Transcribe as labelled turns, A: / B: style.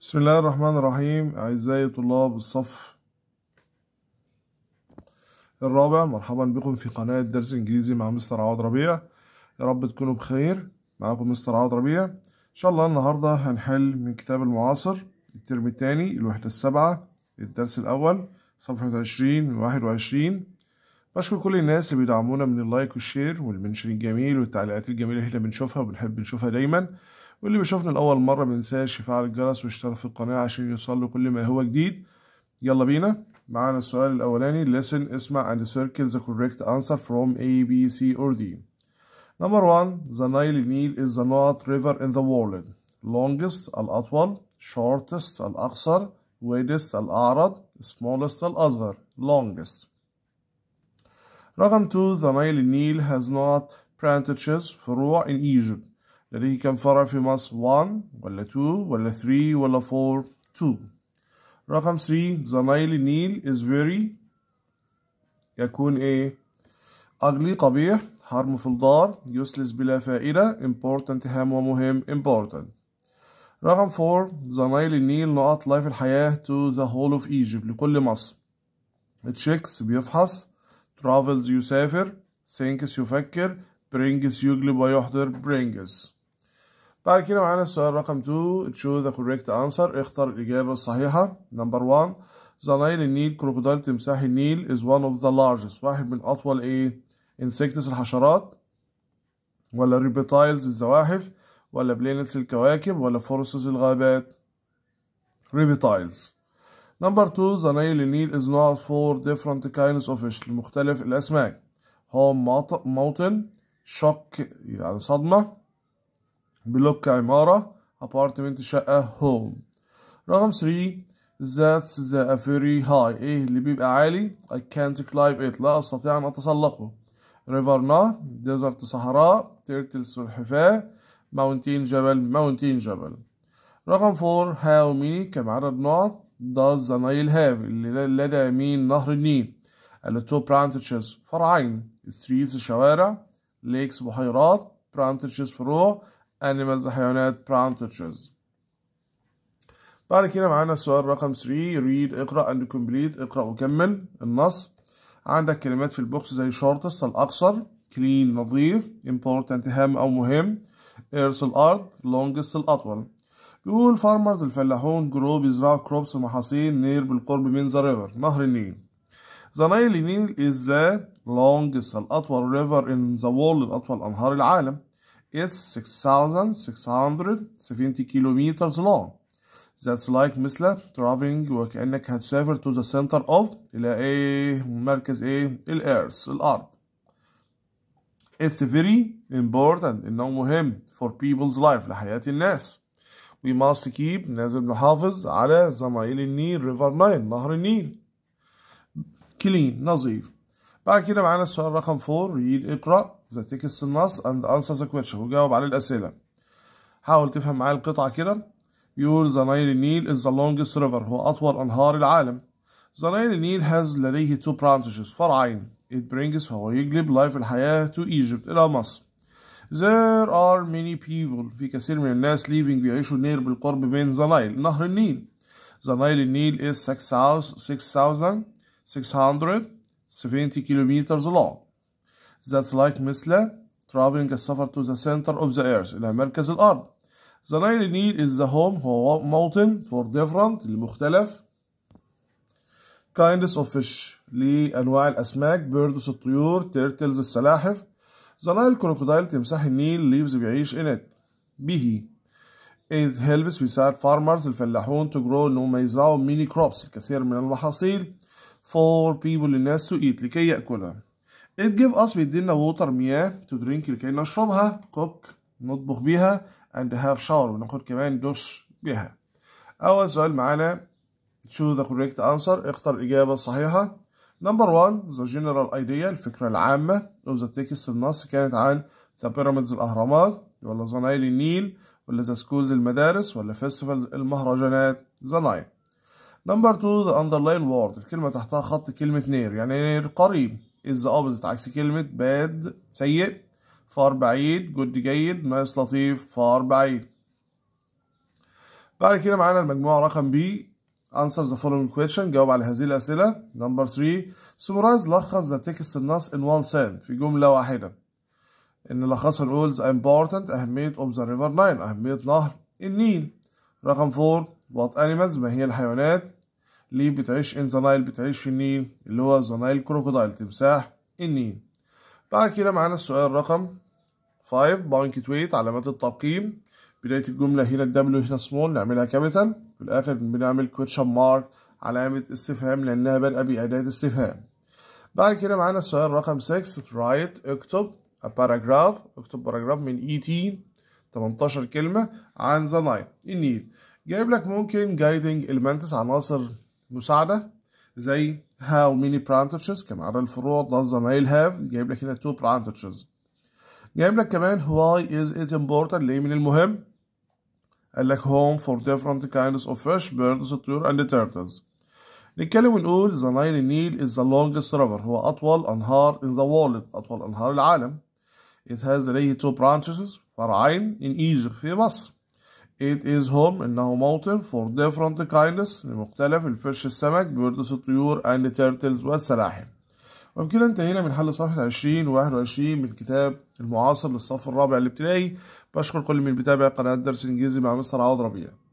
A: بسم الله الرحمن الرحيم أعزائي طلاب الصف الرابع مرحبا بكم في قناة درس إنجليزي مع مستر عوض ربيع يا رب تكونوا بخير معاكم مستر عوض ربيع إن شاء الله النهاردة هنحل من كتاب المعاصر الترم الثاني الوحدة السابعة الدرس الأول صفحة عشرين من واحد وعشرين بشكر كل الناس اللي بيدعمونا من اللايك والشير والمنشن الجميل والتعليقات الجميلة اللي احنا بنشوفها وبنحب نشوفها دايما واللي بيشوفنا لأول مرة مينساش يفعل الجرس ويشترك في القناة عشان يوصل له كل ما هو جديد يلا بينا معانا السؤال الأولاني listen اسمع and circle the correct answer from A, B, C or D Number one the Nile Nil is the north river in the world longest الأطول shortest الأقصر widest الأعرض smallest الأصغر longest رقم 2 the Nile Nil has not branches فروع in Egypt لديه كم فرع في مصر 1 ولا 2 ولا 3 ولا 4 2 رقم 3 زمايل النيل is very يكون ايه أغلي قبيح حرم في الدار يسلس بلا فائدة important هام ومهم important رقم 4 زمايل النيل نقط لايف الحياة to the whole of Egypt لكل مصر تشيكس بيفحص ترافلز يسافر سينكس يفكر برينجس يجلب ويحضر برينجس بعد كده معانا السؤال رقم 2 تشو ذا كوريكت انسر اختر الإجابة الصحيحة نمبر 1 ذا نايل النيل كروكودايل تمساح النيل is one of the largest واحد من أطول إيه انسكتس الحشرات ولا ريبتايلز الزواحف ولا بلينتس الكواكب ولا فورسز الغابات ريبتايلز نمبر 2 ذا نايل النيل is not for different kinds of fish لمختلف الأسماك هوم موطن شوك يعني صدمة بلوك عمارة apartment شقة home رقم 3 that's the very high ايه اللي بيبقى عالي I can't climb it لا استطيع ان اتسلقه river نهر desert صحراء turtle سلحفاة mountain جبل mountain جبل رقم 4 how many كم عدد نقط does the Nile have اللي لدى مين نهر النيل اللي two branches فرعين streets شوارع lakes بحيرات branches فروع animals حيوانات brown touches بعد كده معانا سؤال رقم 3 read اقرأ and complete اقرأ وكمل النص عندك كلمات في البوكس زي shortest الأقصر clean نظيف important هام أو مهم earth الأرض longest الأطول بيقول farmers الفلاحون grow بيزرعوا crops ومحاصيل نير بالقرب من the river نهر النيل the نيل النيل از ذا لونجست الأطول river in the world الاطول أنهار العالم is 6,670 kilometers long. That's like مثل traveling وكأنك هتسافر to the center of إلى إيه مركز إيه ال Earth الأرض. It's very important إنه مهم for people's life لحياة الناس. We must keep لازم نحافظ على زمايل النيل river Nile نهر النيل. clean نظيف. بعد كده معانا السؤال رقم 4 ريد اقرا ذا تكست النص اند انسر ذا كويشن وجاوب على الاسئله حاول تفهم معايا القطعه كده بيقول ذا نايل النيل از ذا لونجست ريفر هو اطول انهار العالم ذا نايل النيل هاز لديه تو برانشز فرعين it brings فهو يجلب لايف الحياه to Egypt الى مصر There are many people في كثير من الناس living بيعيشوا نير بالقرب من ذا نايل نهر النيل ذا نايل النيل is 6600 70 kilometers long that's like مثل traveling a السفر to the center of the earth إلى مركز الأرض the Nile Nil is the home هو mountain for different المختلف kinds of fish لأنواع الأسماك birds الطيور turtles السلاحف the Nile crocodile تمسح النيل leaves بيعيش in it به it helps بيساعد farmers الفلاحون to grow إنهم يزرعوا mini crops الكثير من المحاصيل for people للناس to eat لكي يأكلها it give us بيدينا water مياه to drink لكي نشربها cook نطبخ بيها and have shower وناخد كمان دش بيها أول سؤال معانا choose the correct answer اختر الإجابة الصحيحة number one the general idea الفكرة العامة of the text النص كانت عن the pyramids الأهرامات ولا زنايل النيل ولا the schools المدارس ولا festivals المهرجانات the night نمبر 2 ذا اندرلاين وورد الكلمه تحتها خط كلمه نير يعني نير قريب از اوبزيت عكس كلمه باد سيء فار بعيد جود جيد ماس لطيف فار بعيد بعد كده معانا المجموعه رقم بي answer the following question جاوب على هذه الأسئلة نمبر 3 summarize لخص the text النص in one sentence في جملة واحدة إن لخصها نقول the important أهمية of the river Nile أهمية نهر النيل رقم 4 وات انيمالز ما هي الحيوانات اللي بتعيش ان ذا نايل بتعيش في النيل اللي هو ذا نايل كروكودايل تمساح النيل بعد كده معانا السؤال رقم 5 بانكت ويت علامات الترقيم بداية الجملة هنا الدبليو هنا سمول نعملها كابيتال في الآخر بنعمل كوتشن مارك علامة استفهام لأنها بادئة بأداة استفهام بعد كده معانا السؤال رقم 6 رايت اكتب paragraph اكتب باراجراف من اي تي 18 كلمة عن ذا نايل النيل جايب لك ممكن جايدنج المنتس عناصر مساعده زي هاو ميني برانتشز كم عدد الفروع does the هاف have جايب لك هنا تو برانتشز جايب لك كمان why is it important ليه من المهم قال لك home for different kinds of fish birds الطيور and turtles نتكلم ونقول the Nile Nile is the longest river هو أطول أنهار in the world أطول أنهار العالم it has really two branches فرعين in Egypt في مصر It is home إنه موطن for different kinds لمختلف الفرش السمك بوردة الطيور and turtles والسلاحف وبكده انتهينا من حل صفحة 20 و 21 من كتاب المعاصر للصف الرابع الابتدائي بشكر كل من بيتابع قناة درس الإنجليزي مع مستر عوض ربيع